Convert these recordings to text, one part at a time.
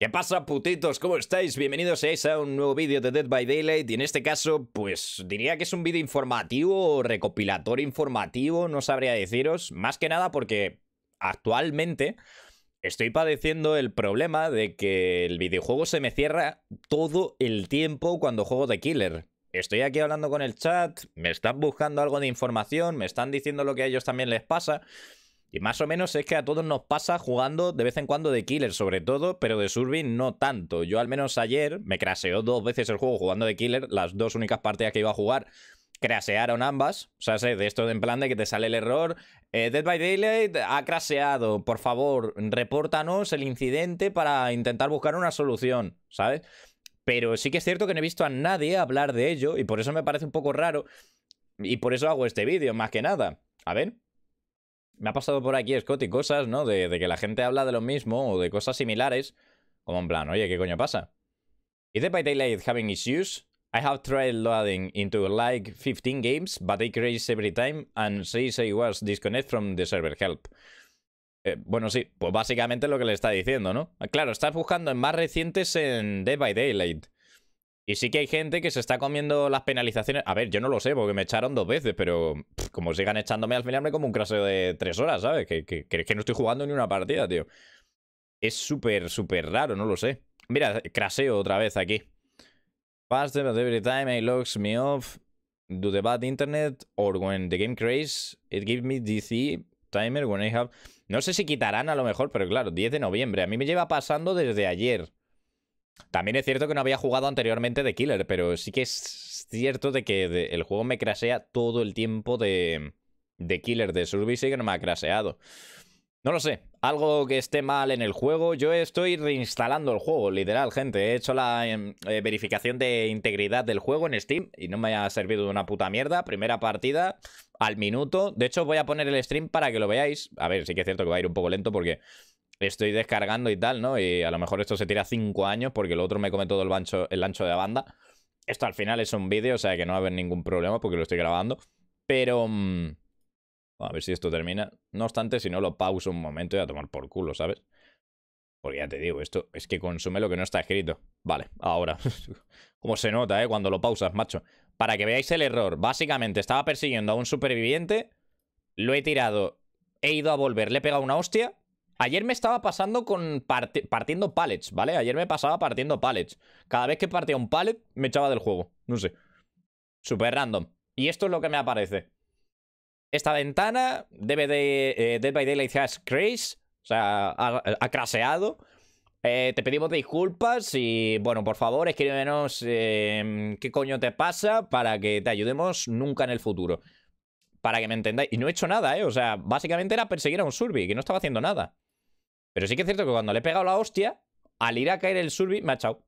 ¿Qué pasa, putitos? ¿Cómo estáis? Bienvenidos a un nuevo vídeo de Dead by Daylight y en este caso, pues diría que es un vídeo informativo o recopilatorio informativo, no sabría deciros, más que nada porque actualmente estoy padeciendo el problema de que el videojuego se me cierra todo el tiempo cuando juego de Killer. Estoy aquí hablando con el chat, me están buscando algo de información, me están diciendo lo que a ellos también les pasa y más o menos es que a todos nos pasa jugando de vez en cuando de killer, sobre todo, pero de Surbin no tanto. Yo al menos ayer me craseó dos veces el juego jugando de killer, las dos únicas partidas que iba a jugar crasearon ambas. O sea, de esto en plan de que te sale el error. Eh, Dead by Daylight ha craseado. Por favor, repórtanos el incidente para intentar buscar una solución, ¿sabes? Pero sí que es cierto que no he visto a nadie hablar de ello y por eso me parece un poco raro. Y por eso hago este vídeo, más que nada. A ver, me ha pasado por aquí, Scott y cosas, ¿no? De, que la gente habla de lo mismo o de cosas similares, como en plan, oye, ¿qué coño pasa? Is by Daylight having issues? I have tried loading into like 15 games, but they crashes every time and says I was disconnect from the server help. Eh, bueno, sí, pues básicamente lo que le está diciendo, ¿no? Claro, estás buscando en más recientes en Dead by Daylight. Y sí que hay gente que se está comiendo las penalizaciones. A ver, yo no lo sé, porque me echaron dos veces, pero como sigan echándome al final me como un craseo de tres horas, ¿sabes? Que, que, que no estoy jugando ni una partida, tío. Es súper, súper raro, no lo sé. Mira, craseo otra vez aquí. Faster every time it locks me off. Do the bad internet or when the game crashes, it gives me DC timer when I have... No sé si quitarán a lo mejor, pero claro, 10 de noviembre. A mí me lleva pasando desde ayer. También es cierto que no había jugado anteriormente de Killer, pero sí que es cierto de que el juego me crasea todo el tiempo de, Killer, de Survivor y que no me ha craseado. No lo sé, algo que esté mal en el juego. Yo estoy reinstalando el juego, literal, gente. He hecho la em, eh, verificación de integridad del juego en Steam y no me ha servido de una puta mierda. Primera partida al minuto. De hecho, voy a poner el stream para que lo veáis. A ver, sí que es cierto que va a ir un poco lento porque estoy descargando y tal, ¿no? Y a lo mejor esto se tira cinco años porque el otro me come todo el, ancho, el ancho de banda. Esto al final es un vídeo, o sea que no va a haber ningún problema porque lo estoy grabando. Pero... Mm, a ver si esto termina. No obstante, si no lo pauso un momento y a tomar por culo, ¿sabes? Porque ya te digo, esto es que consume lo que no está escrito. Vale, ahora. Como se nota, ¿eh? Cuando lo pausas, macho. Para que veáis el error. Básicamente, estaba persiguiendo a un superviviente. Lo he tirado. He ido a volver. Le he pegado una hostia. Ayer me estaba pasando con partiendo pallets, ¿vale? Ayer me pasaba partiendo pallets. Cada vez que partía un pallet, me echaba del juego. No sé. Super random. Y esto es lo que me aparece. Esta ventana, debe de... Eh, Dead by Daylight has crashed. o sea, ha, craseado. Eh, te pedimos disculpas y, bueno, por favor, escríbenos em, qué coño te pasa para que te ayudemos nunca en el futuro. Para que me entendáis. Y no he hecho nada, ¿eh? O sea, básicamente era perseguir a un Surby, que no estaba haciendo nada. Pero sí que es cierto que cuando le he pegado la hostia, al ir a caer el surbi, me ha echado.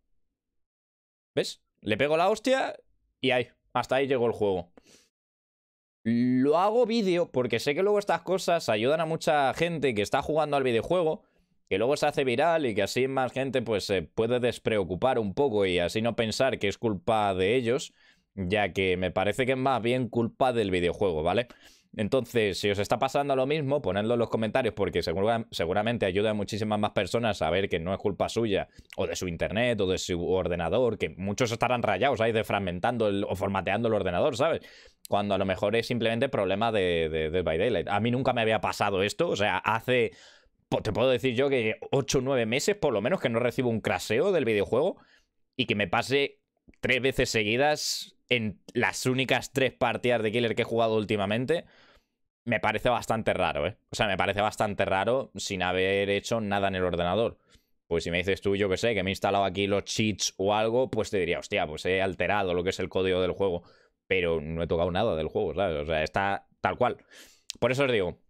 ¿Ves? Le pego la hostia y ahí. Hasta ahí llegó el juego. Lo hago vídeo porque sé que luego estas cosas ayudan a mucha gente que está jugando al videojuego, que luego se hace viral y que así más gente pues se puede despreocupar un poco y así no pensar que es culpa de ellos, ya que me parece que es más bien culpa del videojuego, ¿vale? Entonces, si os está pasando lo mismo, ponedlo en los comentarios porque seguramente ayuda a muchísimas más personas a ver que no es culpa suya o de su internet o de su ordenador, que muchos estarán rayados ahí de fragmentando el, o formateando el ordenador, ¿sabes? Cuando a lo mejor es simplemente problema de, de, de By Daylight. A mí nunca me había pasado esto, o sea, hace, te puedo decir yo que 8 o 9 meses por lo menos que no recibo un craseo del videojuego y que me pase tres veces seguidas en las únicas tres partidas de Killer que he jugado últimamente, me parece bastante raro, ¿eh? O sea, me parece bastante raro sin haber hecho nada en el ordenador. Pues si me dices tú, yo que sé, que me he instalado aquí los cheats o algo, pues te diría, hostia, pues he alterado lo que es el código del juego. Pero no he tocado nada del juego, ¿sabes? O sea, está tal cual. Por eso os digo,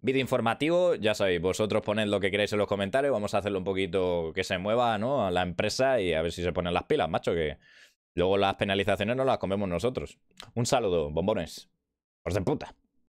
vídeo informativo, ya sabéis, vosotros poned lo que queréis en los comentarios, vamos a hacerlo un poquito que se mueva, ¿no? A la empresa y a ver si se ponen las pilas, macho, que Luego las penalizaciones no las comemos nosotros. Un saludo, bombones. Por de puta.